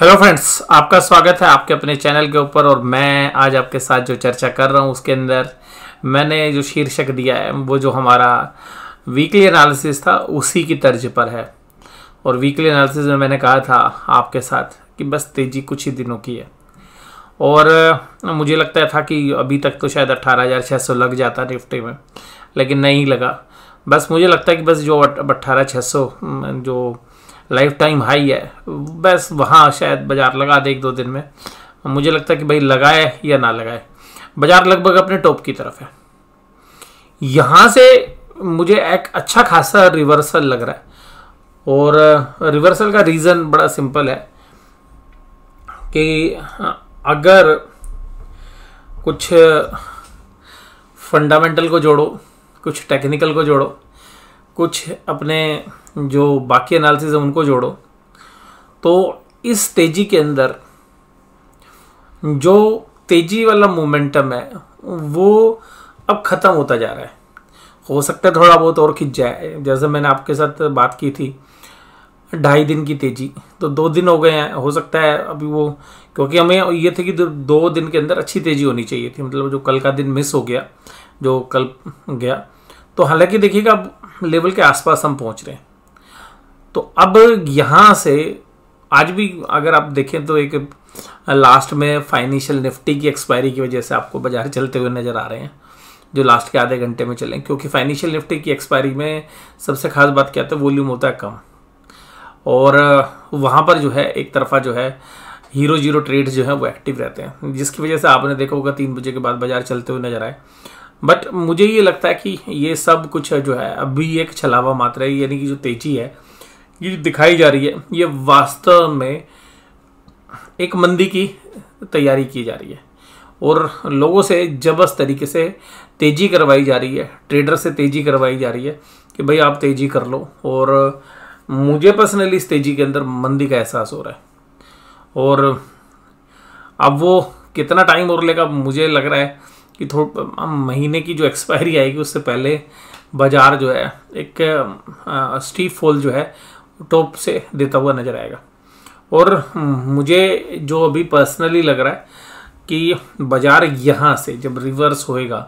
hello friends आपका स्वागत है आपके अपने चैनल के ऊपर और मैं आज आपके साथ जो चर्चा कर रहा हूँ उसके अंदर मैंने जो शीर्षक दिया है वो जो हमारा वीकली एनालिसिस था उसी की तर्ज पर है और वीकली एनालिसिस में मैंने कहा था आपके साथ कि बस तेज़ी कुछ ही दिनों की है और मुझे लगता था कि अभी तक तो शायद अट्ठारह लग जाता निफ्टी में लेकिन नहीं लगा बस मुझे लगता है कि बस जो अट्ठारह जो लाइफ टाइम हाई है बस वहाँ शायद बाज़ार लगा दे एक दो दिन में मुझे लगता है कि भाई लगाए या ना लगाए बाज़ार लगभग अपने टॉप की तरफ है यहाँ से मुझे एक अच्छा खासा रिवर्सल लग रहा है और रिवर्सल का रीज़न बड़ा सिंपल है कि हाँ, अगर कुछ फंडामेंटल को जोड़ो कुछ टेक्निकल को जोड़ो कुछ अपने जो बाकी एनालिसिस है उनको जोड़ो तो इस तेज़ी के अंदर जो तेज़ी वाला मोमेंटम है वो अब ख़त्म होता जा रहा है हो सकता है थोड़ा बहुत और खिंच जाए जैसे मैंने आपके साथ बात की थी ढाई दिन की तेज़ी तो दो दिन हो गए हैं हो सकता है अभी वो क्योंकि हमें ये थे कि दो दिन के अंदर अच्छी तेज़ी होनी चाहिए थी मतलब जो कल का दिन मिस हो गया जो कल गया तो हालांकि देखिएगा अब लेवल के आसपास हम पहुंच रहे हैं तो अब यहाँ से आज भी अगर आप देखें तो एक लास्ट में फाइनेंशियल निफ्टी की एक्सपायरी की वजह से आपको बाजार चलते हुए नज़र आ रहे हैं जो लास्ट के आधे घंटे में चलें क्योंकि फाइनेंशियल निफ्टी की एक्सपायरी में सबसे खास बात क्या होता है वॉल्यूम तो होता है कम और वहाँ पर जो है एक तरफा जो है हीरो जीरो ट्रेड्स जो है वो एक्टिव रहते हैं जिसकी वजह से आपने देखा होगा तीन बजे के बाद बाजार चलते हुए नजर आए बट मुझे ये लगता है कि ये सब कुछ जो है अभी एक छलावा मात्रा है यानी कि जो तेजी है ये जो दिखाई जा रही है ये वास्तव में एक मंदी की तैयारी की जा रही है और लोगों से जबस तरीके से तेज़ी करवाई जा रही है ट्रेडर से तेज़ी करवाई जा रही है कि भाई आप तेज़ी कर लो और मुझे पर्सनली इस तेज़ी के अंदर मंदी का एहसास हो रहा है और अब वो कितना टाइम और लेगा मुझे लग रहा है कि थोड़ा महीने की जो एक्सपायरी आएगी उससे पहले बाजार जो है एक स्टीप फॉल जो है टॉप से देता हुआ नज़र आएगा और मुझे जो अभी पर्सनली लग रहा है कि बाज़ार यहाँ से जब रिवर्स होएगा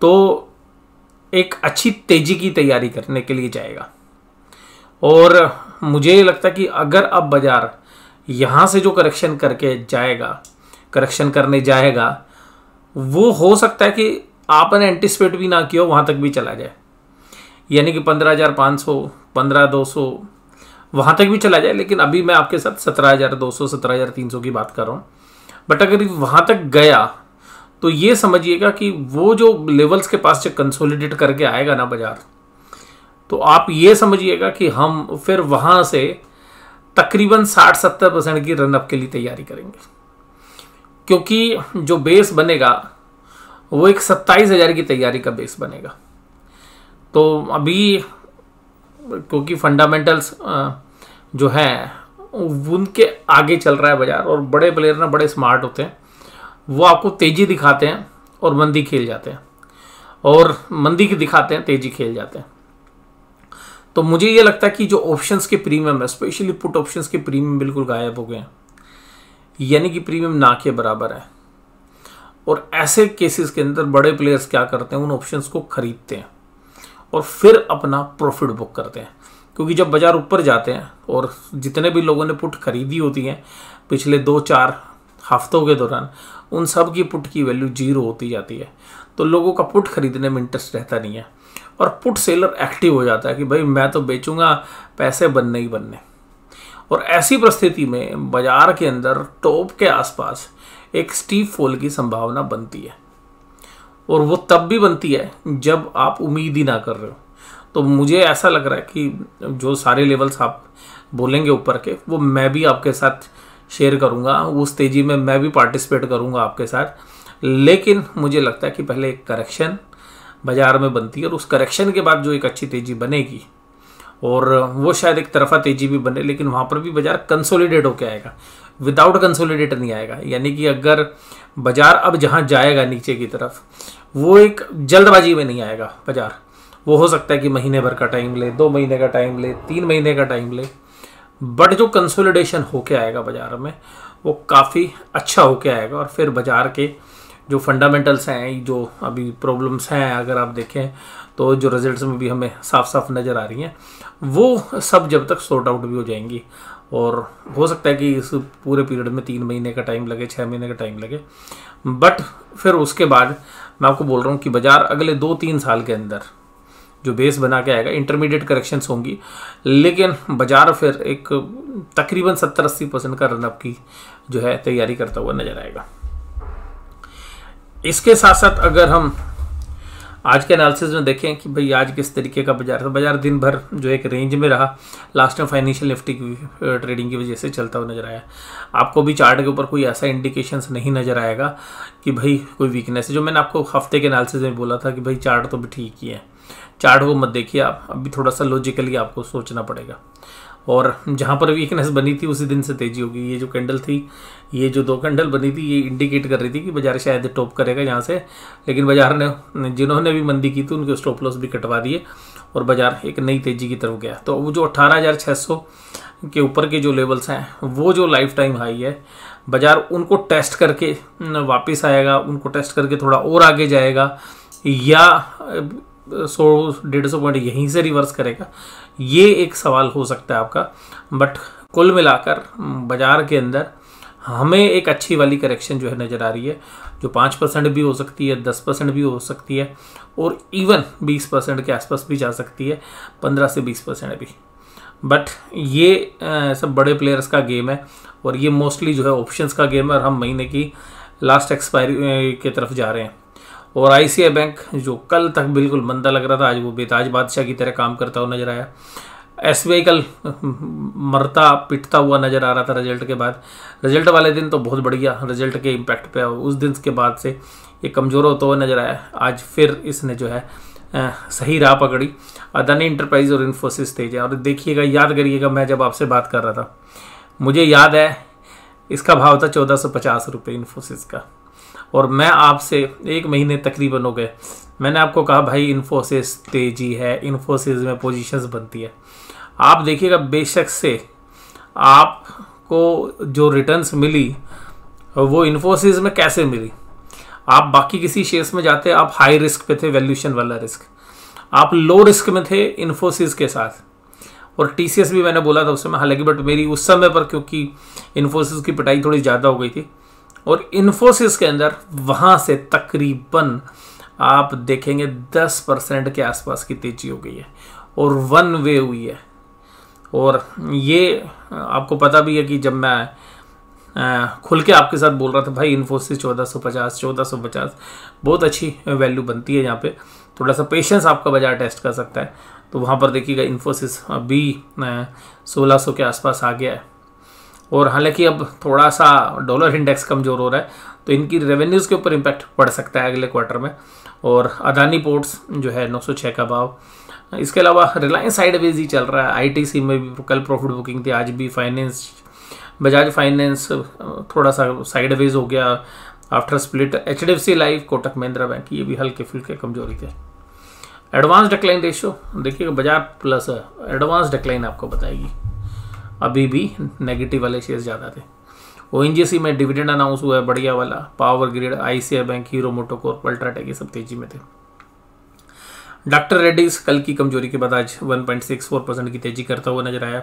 तो एक अच्छी तेज़ी की तैयारी करने के लिए जाएगा और मुझे लगता है कि अगर अब बाज़ार यहाँ से जो करेक्शन करके जाएगा करेक्शन करने जाएगा वो हो सकता है कि आपने एंटिसपेट भी ना किया वहाँ तक भी चला जाए यानी कि पंद्रह हज़ार पाँच सौ पंद्रह दो सौ वहाँ तक भी चला जाए लेकिन अभी मैं आपके साथ सत्रह हज़ार दो सौ सत्रह हज़ार तीन सौ की बात कर रहा हूँ बट अगर वहाँ तक गया तो ये समझिएगा कि वो जो लेवल्स के पास जब कंसोलिडेट करके आएगा ना बाजार तो आप ये समझिएगा कि हम फिर वहाँ से तकरीबन साठ सत्तर परसेंट की रनअप के लिए तैयारी करेंगे क्योंकि जो बेस बनेगा वो एक सत्ताईस हज़ार की तैयारी का बेस बनेगा तो अभी क्योंकि फंडामेंटल्स जो हैं उनके आगे चल रहा है बाज़ार और बड़े प्लेयर ना बड़े स्मार्ट होते हैं वो आपको तेज़ी दिखाते हैं और मंदी खेल जाते हैं और मंदी की दिखाते हैं तेज़ी खेल जाते हैं तो मुझे ये लगता है कि जो ऑप्शंस के प्रीमियम है स्पेशली पुट ऑप्शंस के प्रीमियम बिल्कुल गायब हो गए हैं यानी कि प्रीमियम ना के बराबर है और ऐसे केसेस के अंदर बड़े प्लेयर्स क्या करते हैं उन ऑप्शंस को खरीदते हैं और फिर अपना प्रॉफिट बुक करते हैं क्योंकि जब बाज़ार ऊपर जाते हैं और जितने भी लोगों ने पुट खरीदी होती हैं पिछले दो चार हफ्तों के दौरान उन सब की पुट की वैल्यू जीरो होती जाती है तो लोगों का पुट खरीदने में इंटरेस्ट रहता नहीं है और पुट सेलर एक्टिव हो जाता है कि भाई मैं तो बेचूंगा पैसे बनने ही बनने और ऐसी परिस्थिति में बाजार के अंदर टॉप के आसपास एक स्टीप फॉल की संभावना बनती है और वो तब भी बनती है जब आप उम्मीद ही ना कर रहे हो तो मुझे ऐसा लग रहा है कि जो सारे लेवल्स आप बोलेंगे ऊपर के वो मैं भी आपके साथ शेयर करूँगा उस तेज़ी में मैं भी पार्टिसिपेट करूँगा आपके साथ लेकिन मुझे लगता है कि पहले एक करेक्शन बाज़ार में बनती है और उस करेक्शन के बाद जो एक अच्छी तेज़ी बनेगी और वो शायद एक तरफा तेजी भी बने लेकिन वहाँ पर भी बाजार कंसोलिडेट होकर आएगा विदाउट कंसोलिडेट नहीं आएगा यानी कि अगर बाजार अब जहाँ जाएगा नीचे की तरफ वो एक जल्दबाजी में नहीं आएगा बाजार वो हो सकता है कि महीने भर का टाइम ले दो महीने का टाइम ले तीन महीने का टाइम ले बट जो कंसोलिडेशन होके आएगा बाजार में वो काफ़ी अच्छा होके आएगा और फिर बाजार के जो फंडामेंटल्स हैं जो अभी प्रॉब्लम्स हैं अगर आप देखें तो जो रिजल्ट्स में भी हमें साफ साफ नज़र आ रही हैं वो सब जब तक सॉर्ट आउट भी हो जाएंगी और हो सकता है कि इस पूरे पीरियड में तीन महीने का टाइम लगे छः महीने का टाइम लगे बट फिर उसके बाद मैं आपको बोल रहा हूँ कि बाज़ार अगले दो तीन साल के अंदर जो बेस बना के आएगा इंटरमीडिएट करेक्शंस होंगी लेकिन बाज़ार फिर एक तकरीबन सत्तर अस्सी परसेंट का रनअप की जो है तैयारी करता हुआ नज़र आएगा इसके साथ साथ अगर हम आज के एनालिसिस में देखें कि भाई आज किस तरीके का बाजार था तो बाजार दिन भर जो एक रेंज में रहा लास्ट में फाइनेंशियल निफ्टी की ट्रेडिंग की वजह से चलता हुआ नजर आया आपको भी चार्ट के ऊपर कोई ऐसा इंडिकेशन नहीं नज़र आएगा कि भाई कोई वीकनेस है जो मैंने आपको हफ्ते के एनालिसिस में बोला था कि भाई चार्ट तो भी ठीक ही है चार्ट को मत देखिए आप अभी थोड़ा सा लॉजिकली आपको सोचना पड़ेगा और जहाँ पर वीकनेस बनी थी उसी दिन से तेजी होगी ये जो कैंडल थी ये जो दो कैंडल बनी थी ये इंडिकेट कर रही थी कि बाजार शायद टॉप करेगा यहाँ से लेकिन बाजार ने जिन्होंने भी मंदी की थी उनके स्टॉप लॉस भी कटवा दिए और बाजार एक नई तेजी की तरफ गया तो वो जो अट्ठारह के ऊपर के जो लेवल्स हैं वो जो लाइफ टाइम हाई है बाजार उनको टेस्ट करके वापस आएगा उनको टेस्ट करके थोड़ा और आगे जाएगा या सौ डेढ़ सौ पॉइंट यहीं से रिवर्स करेगा ये एक सवाल हो सकता है आपका बट कुल मिलाकर बाजार के अंदर हमें एक अच्छी वाली करेक्शन जो है नज़र आ रही है जो पाँच परसेंट भी हो सकती है दस परसेंट भी हो सकती है और इवन बीस परसेंट के आसपास भी जा सकती है पंद्रह से बीस परसेंट भी बट ये सब बड़े प्लेयर्स का गेम है और ये मोस्टली जो है ऑप्शंस का गेम है और हम महीने की लास्ट एक्सपायरी के तरफ जा रहे हैं और आई बैंक जो कल तक बिल्कुल मंदा लग रहा था आज वो बेताज बादशाह की तरह काम करता हुआ नजर आया एस कल मरता पिटता हुआ नज़र आ रहा था रिजल्ट के बाद रिजल्ट वाले दिन तो बहुत बढ़िया रिजल्ट के इम्पैक्ट पे उस दिन के बाद से ये कमज़ोर होता हुआ नज़र आया आज फिर इसने जो है आ, सही राह पकड़ी अदानी इंटरप्राइज और इन्फोसिस तेज है और देखिएगा याद करिएगा मैं जब आपसे बात कर रहा था मुझे याद है इसका भाव था चौदह सौ पचास रुपये इन्फोसिस का और मैं आपसे एक महीने तकरीबन हो गए मैंने आपको कहा भाई इन्फोसिस तेजी है इन्फोसिस में पोजीशंस बनती है आप देखिएगा बेशक से आपको जो रिटर्न्स मिली वो इन्फोसिस में कैसे मिली आप बाकी किसी शेयर्स में जाते आप हाई रिस्क पे थे वैल्यूशन वाला रिस्क आप लो रिस्क में थे इन्फोसिस के साथ और टी भी मैंने बोला था उस समय हालांकि बट मेरी उस समय पर क्योंकि इन्फोसिस की पिटाई थोड़ी ज़्यादा हो गई थी और इन्फोसिस के अंदर वहाँ से तकरीबन आप देखेंगे 10 परसेंट के आसपास की तेजी हो गई है और वन वे हुई है और ये आपको पता भी है कि जब मैं खुल के आपके साथ बोल रहा था भाई इन्फोसिस चौदह सौ पचास चौदह सौ पचास बहुत अच्छी वैल्यू बनती है यहाँ पे थोड़ा सा पेशेंस आपका बाजार टेस्ट कर सकता है तो वहाँ पर देखिएगा इन्फोसिस अभी सोलह सौ के आसपास आ गया है और हालांकि अब थोड़ा सा डॉलर इंडेक्स कमज़ोर हो रहा है तो इनकी रेवेन्यूज़ के ऊपर इम्पैक्ट पड़ सकता है अगले क्वार्टर में और अदानी पोर्ट्स जो है नौ का भाव इसके अलावा रिलायंस साइडवेज ही चल रहा है आईटीसी में भी कल प्रॉफिट बुकिंग थी आज भी फाइनेंस बजाज फाइनेंस थोड़ा सा साइडवेज हो गया after split H D F C life Kotak Mahindra bank ये भी हल्के फुल्के कमजोरी थे एडवांस डिक्लाइन रेशियो देखिए बजाज प्लस एडवांस डिक्लाइन आपको बताएगी अभी भी नेगेटिव वाले शेयर ज़्यादा थे ओ में डिविडेंड अनाउंस हुआ है बढ़िया वाला Power Grid I bank Hero MotoCorp UltraTech ये सब तेजी में थे डॉक्टर रेड्डीज कल की कमजोरी के बाद आज 1.64 परसेंट की तेजी करता हुआ नजर आया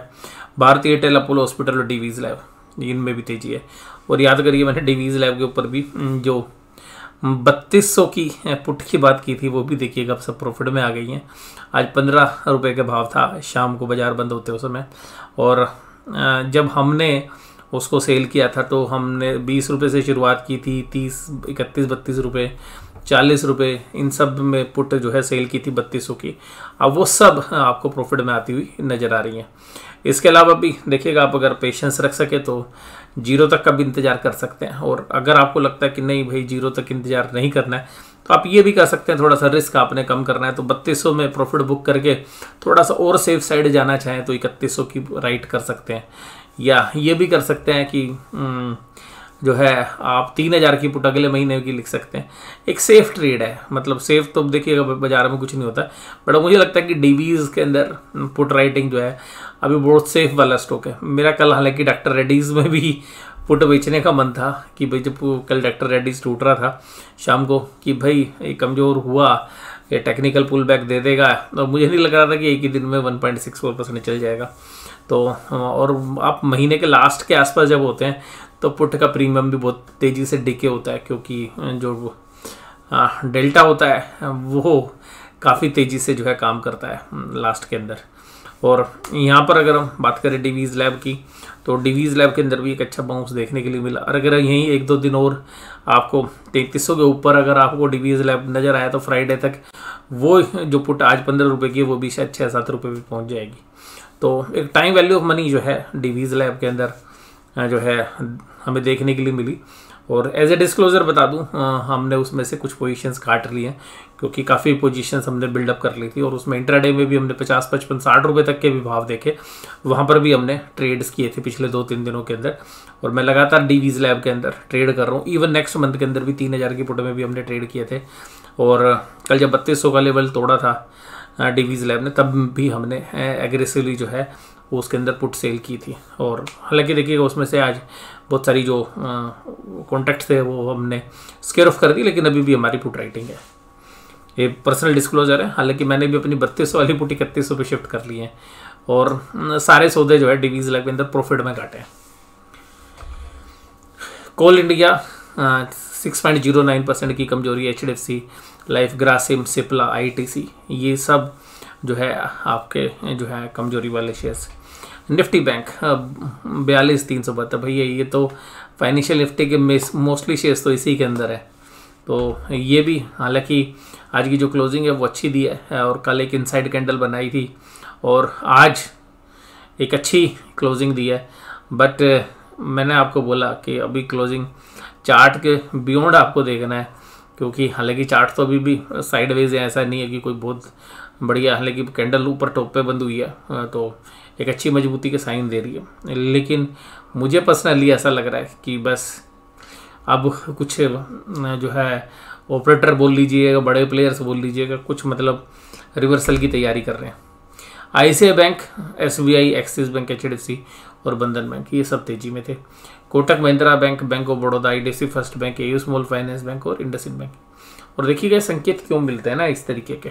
भारतीय एयरटेल अपोलो हॉस्पिटल और डीवीज लैब इनमें भी तेजी है और याद करिए मैंने डीवीज लैब के ऊपर भी जो बत्तीस सौ की पुट की बात की थी वो भी देखिएगा अब सब प्रॉफिट में आ गई हैं आज पंद्रह रुपये का भाव था शाम को बाज़ार बंद होते उस समय और जब हमने उसको सेल किया था तो हमने बीस रुपये से शुरुआत की थी तीस इकतीस बत्तीस रुपये चालीस रुपये इन सब में पुट जो है सेल की थी बत्तीस की अब वो सब आपको प्रॉफिट में आती हुई नज़र आ रही हैं इसके अलावा भी देखिएगा आप अगर पेशेंस रख सके तो जीरो तक का भी इंतज़ार कर सकते हैं और अगर आपको लगता है कि नहीं भाई जीरो तक इंतज़ार नहीं करना है तो आप ये भी कर सकते हैं थोड़ा सा रिस्क आपने कम करना है तो बत्तीस में प्रॉफिट बुक करके थोड़ा सा और सेफ साइड जाना चाहें तो इकतीस की राइट कर सकते हैं या ये भी कर सकते हैं कि हम्म, जो है आप तीन हज़ार की पुट अगले महीने की लिख सकते हैं एक सेफ ट्रेड है मतलब सेफ तो देखिएगा बाजार में कुछ नहीं होता बट मुझे लगता है कि डीवीज़ के अंदर पुट राइटिंग जो है अभी बहुत सेफ वाला स्टॉक है मेरा कल हालांकि डॉक्टर रेड्डीज़ में भी पुट बेचने का मन था कि भाई जब कल डॉक्टर रेड्डीज टूट रहा था शाम को कि भाई ये कमज़ोर हुआ ये टेक्निकल पुल बैक दे देगा और तो मुझे नहीं लग रहा था कि एक ही दिन में one point six four percent चल जाएगा तो और आप महीने के लास्ट के आसपास जब होते हैं तो पुट का प्रीमियम भी बहुत तेज़ी से डिके होता है क्योंकि जो डेल्टा होता है वो काफ़ी तेज़ी से जो है काम करता है लास्ट के अंदर और यहाँ पर अगर हम बात करें डिवीज़ लैब की तो डिवीज़ लैब के अंदर भी एक अच्छा बाउंस देखने के लिए मिला और अगर यहीं एक दो दिन और आपको तैंतीस के ऊपर अगर आपको डिवीज़ लैब नज़र आया तो फ्राइडे तक वो जो पुट आज पंद्रह रुपये की है वो भी शायद छः सात रुपये भी पहुँच जाएगी तो एक टाइम वैल्यू ऑफ मनी जो है डिवीज़ लैब के अंदर जो है हमें देखने के लिए मिली और एज ए डिस्क्लोज़र बता दूं हमने उसमें से कुछ पोजीशंस काट ली हैं क्योंकि काफ़ी पोजीशंस हमने बिल्डअप कर ली थी और उसमें इंट्राडे में भी हमने 50 पचपन साठ रुपये तक के भी भाव देखे वहाँ पर भी हमने ट्रेड्स किए थे पिछले दो तीन दिनों के अंदर और मैं लगातार डी लैब के अंदर ट्रेड कर रहा हूँ इवन नेक्स्ट मंथ के अंदर भी तीन हज़ार की पुट में भी हमने ट्रेड किए थे और कल जब बत्तीस का लेवल तोड़ा था डिवीज़ लैब ने तब भी हमने एग्रेसिवली जो है वो उसके अंदर पुट सेल की थी और हालांकि देखिएगा उसमें से आज बहुत सारी जो कॉन्टैक्ट थे वो हमने स्केयर ऑफ कर दी लेकिन अभी भी हमारी पुट राइटिंग है ये पर्सनल डिस्क्लोजर है हालांकि मैंने भी अपनी बत्तीस वाली पुट इकतीस सौ पर शिफ्ट कर ली है और सारे सौदे जो है डिवीज लाइफ के अंदर प्रॉफिट में काटे हैं Coal India six point zero nine percent की कमजोरी H D F C life Grasim Cipla I T C ये सब जो है आपके जो है कमजोरी वाले शेयर्स निफ्टी बैंक बयालीस तीन सौ बहत्तर भैया ये तो फाइनेंशियल निफ्टी के मोस्टली शेयर्स तो इसी के अंदर है तो ये भी हालांकि आज की जो क्लोजिंग है वो अच्छी दी है और कल एक इनसाइड कैंडल बनाई थी और आज एक अच्छी क्लोजिंग दी है बट मैंने आपको बोला कि अभी क्लोजिंग चार्ट के बियॉन्ड आपको देखना है क्योंकि हालांकि चार्ट तो अभी भी साइडवेज है ऐसा नहीं है कि कोई बहुत बढ़िया हालांकि कैंडल ऊपर टॉप पे बंद हुई है तो एक अच्छी मजबूती के साइन दे रही है लेकिन मुझे पर्सनली ऐसा लग रहा है कि बस अब कुछ जो है ऑपरेटर बोल लीजिएगा बड़े प्लेयर्स बोल लीजिएगा कुछ मतलब रिवर्सल की तैयारी कर रहे हैं I bank S B I Axis bank H D C और बंधन बैंक ये सब तेजी में थे Kotak Mahindra bank bank of Baroda I D C first bank A small finance bank और इंडसिन बैंक और देखिएगा संकेत क्यों मिलते हैं ना इस तरीके के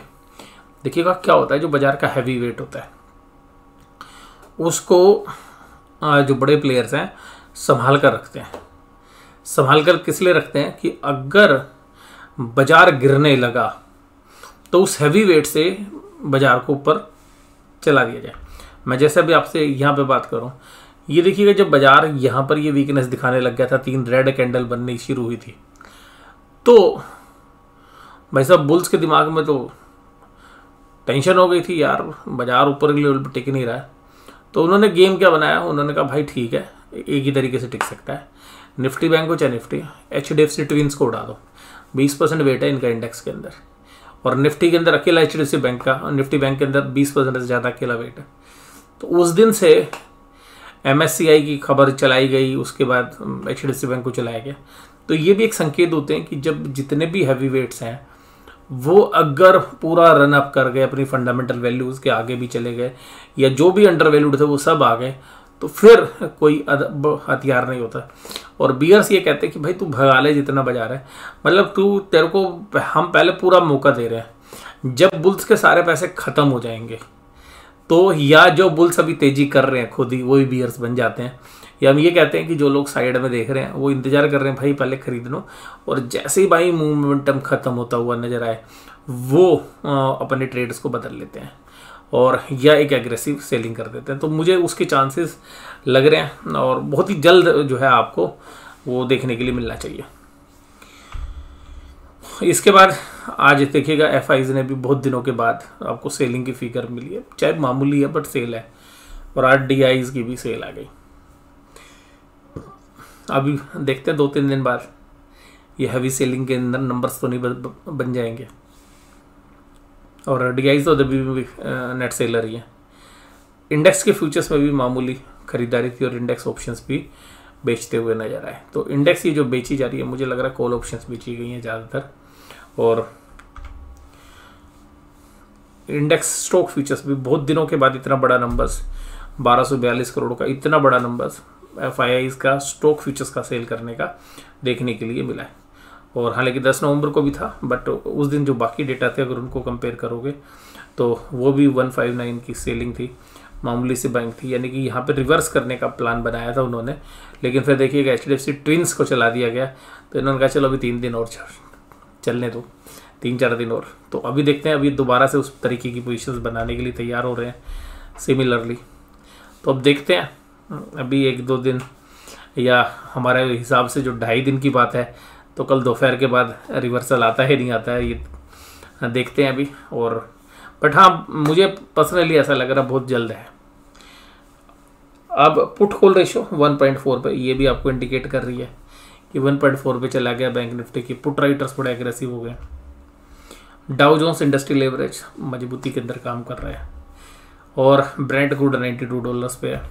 देखिएगा क्या होता है जो बाजार का हैवी वेट होता है उसको जो बड़े प्लेयर्स हैं संभाल कर रखते हैं संभाल कर किस लिए रखते हैं कि अगर बाजार गिरने लगा तो उस हैवी वेट से बाजार को ऊपर चला दिया जाए मैं जैसे अभी आपसे यहाँ पे बात करूँ ये देखिएगा जब बाजार यहाँ पर ये वीकनेस दिखाने लग गया था तीन रेड कैंडल बननी शुरू हुई थी तो भाई साहब बुल्स के दिमाग में तो टेंशन हो गई थी यार बाजार ऊपर के लेवल पर टिक नहीं रहा है तो उन्होंने गेम क्या बनाया उन्होंने कहा भाई ठीक है एक ही तरीके से टिक सकता है निफ्टी बैंक हो चाहे Nifty H D F C twins को उड़ा दो बीस परसेंट वेट है इनका इंडेक्स के अंदर और निफ्टी के अंदर अकेला H D F C bank का निफ्टी बैंक के अंदर बीस परसेंट से ज़्यादा अकेला वेट है तो उस दिन से एम की खबर चलाई गई उसके बाद H D F C bank को चलाया गया तो ये भी एक संकेत होते हैं कि जब जितने भी हैवी वेट्स हैं वो अगर पूरा रन अप कर गए अपनी फंडामेंटल वैल्यूज़ के आगे भी चले गए या जो भी अंडर वैल्यूड थे वो सब आ गए तो फिर कोई हथियार नहीं होता और बियर्स ये कहते हैं कि भाई तू भगा ले जितना बजा रहा है मतलब तू तेरे को हम पहले पूरा मौका दे रहे हैं जब बुल्स के सारे पैसे ख़त्म हो जाएंगे तो या जो बुल्स अभी तेज़ी कर रहे हैं खुद ही वही बियर्स बन जाते हैं या हम ये कहते हैं कि जो लोग साइड में देख रहे हैं वो इंतजार कर रहे हैं भाई पहले खरीद लो और जैसे ही भाई मोमेंटम ख़त्म होता हुआ नज़र आए वो अपने ट्रेड्स को बदल लेते हैं और या एक एग्रेसिव सेलिंग कर देते हैं तो मुझे उसके चांसेस लग रहे हैं और बहुत ही जल्द जो है आपको वो देखने के लिए मिलना चाहिए इसके बाद आज देखिएगा एफ ने भी बहुत दिनों के बाद आपको सेलिंग की फिगर मिली है चाहे मामूली है बट सेल है और आज डी की भी सेल आ गई अभी देखते हैं दो तीन दिन बाद ये हैवी सेलिंग के अंदर नंबर्स तो नहीं बन जाएंगे और डी तो अभी भी नेट सेलर ही है इंडेक्स के फ्यूचर्स में भी मामूली खरीदारी थी और इंडेक्स ऑप्शंस भी बेचते हुए नजर आए तो इंडेक्स ये जो बेची जा रही है मुझे लग रहा है कॉल ऑप्शंस बेची गई हैं ज़्यादातर और इंडेक्स स्टॉक फ्यूचर्स भी बहुत दिनों के बाद इतना बड़ा नंबर्स बारह करोड़ का इतना बड़ा नंबर्स एफ का स्टॉक फ्यूचर्स का सेल करने का देखने के लिए मिला है और हालांकि 10 नवंबर को भी था बट उस दिन जो बाकी डेटा थे अगर उनको कंपेयर करोगे तो वो भी 159 की सेलिंग थी मामूली सी बैंक थी यानी कि यहाँ पे रिवर्स करने का प्लान बनाया था उन्होंने लेकिन फिर देखिएगा एच डी एफ सी को चला दिया गया तो इन्होंने कहा चलो अभी तीन दिन और चलने दो तीन चार दिन और तो अभी देखते हैं अभी दोबारा से उस तरीके की पोजिशन बनाने के लिए तैयार हो रहे हैं सिमिलरली तो अब देखते हैं अभी एक दो दिन या हमारे हिसाब से जो ढाई दिन की बात है तो कल दोपहर के बाद रिवर्सल आता है नहीं आता है ये देखते हैं अभी और बट हाँ मुझे पर्सनली ऐसा लग रहा बहुत जल्द है अब पुट कॉल रेशो 1.4 पे ये भी आपको इंडिकेट कर रही है कि 1.4 पे चला गया बैंक निफ्टी की पुट राइटर्स बड़े एग्रेसिव हो गए डाउ जोन्स इंडस्ट्रियल एवरेज मजबूती के अंदर काम कर रहा है और ब्रांड गुड टू डॉलर्स पे है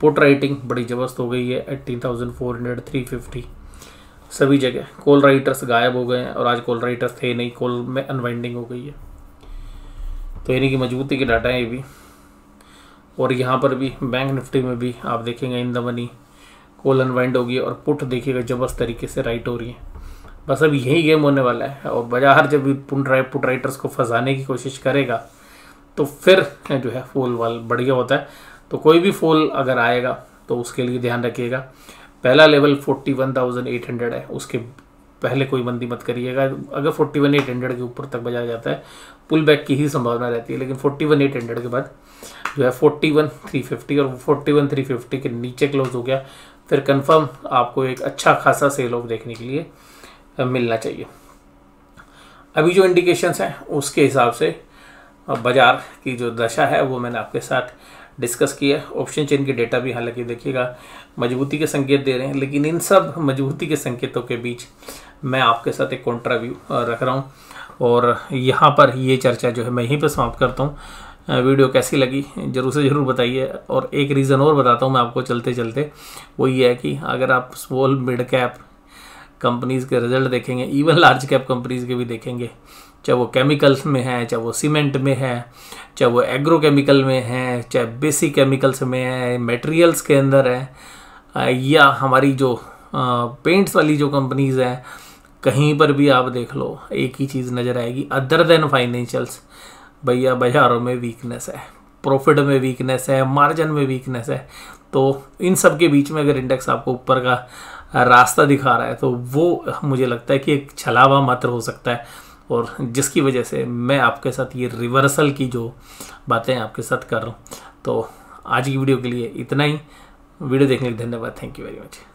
पुट राइटिंग बड़ी ज़बरदस्त हो गई है eighteen thousand four hundred three fifty सभी जगह कॉल राइटर्स गायब हो गए हैं और आज कॉल राइटर्स थे नहीं कॉल में अनवाइंडिंग हो गई है तो यानी कि मजबूती के डाटा है ये भी और यहाँ पर भी बैंक निफ्टी में भी आप देखेंगे in the money call unwind होगी और पुट देखिएगा जबरदस्त तरीके से राइट हो रही है बस अब यही गेम होने वाला है और बाजार जब भी पुट पुट राइटर्स को फंसाने की कोशिश करेगा तो फिर जो है फूल वाल बढ़िया होता है तो कोई भी फॉल अगर आएगा तो उसके लिए ध्यान रखिएगा पहला level forty one thousand eight hundred है उसके पहले कोई बंदी मत करिएगा अगर फोर्टी वन एट हंड्रेड के ऊपर तक बजाया जाता है पुल बैक की ही संभावना रहती है लेकिन फोर्टी वन एट हंड्रेड के बाद जो है फोर्टी वन थ्री फिफ्टी और फोर्टी वन थ्री फिफ्टी के नीचे क्लोज हो गया फिर कंफर्म आपको एक अच्छा खासा सेल ऑफ देखने के लिए मिलना चाहिए अभी जो इंडिकेशंस हैं उसके हिसाब से बाज़ार की जो दशा है वो मैंने आपके साथ डिस्कस किया ऑप्शन चेन के डेटा भी हालांकि देखिएगा मजबूती के संकेत दे रहे हैं लेकिन इन सब मजबूती के संकेतों के बीच मैं आपके साथ एक कॉन्ट्राव्यू रख रहा हूँ और यहाँ पर ये चर्चा जो है मैं यहीं पर समाप्त करता हूँ वीडियो कैसी लगी जरूर से ज़रूर बताइए और एक रीज़न और बताता हूँ मैं आपको चलते चलते वो ये है कि अगर आप स्मॉल मिड कैप कंपनीज़ के रिजल्ट देखेंगे इवन लार्ज कैप कंपनीज़ के भी देखेंगे चाहे वो केमिकल्स में है चाहे वो सीमेंट में है चाहे वो एग्रोकेमिकल में है चाहे बेसिक केमिकल्स में है मटेरियल्स के अंदर है या हमारी जो पेंट्स वाली जो कंपनीज़ हैं कहीं पर भी आप देख लो एक ही चीज़ नज़र आएगी अदर देन फाइनेंशियल्स भैया बाज़ारों में वीकनेस है प्रॉफिट में वीकनेस है मार्जिन में वीकनेस है तो इन सब के बीच में अगर इंडेक्स आपको ऊपर का रास्ता दिखा रहा है तो वो मुझे लगता है कि एक छलावा मात्र हो सकता है और जिसकी वजह से मैं आपके साथ ये रिवर्सल की जो बातें आपके साथ कर रहा हूँ तो आज की वीडियो के लिए इतना ही वीडियो देखने के लिए धन्यवाद थैंक यू वेरी मच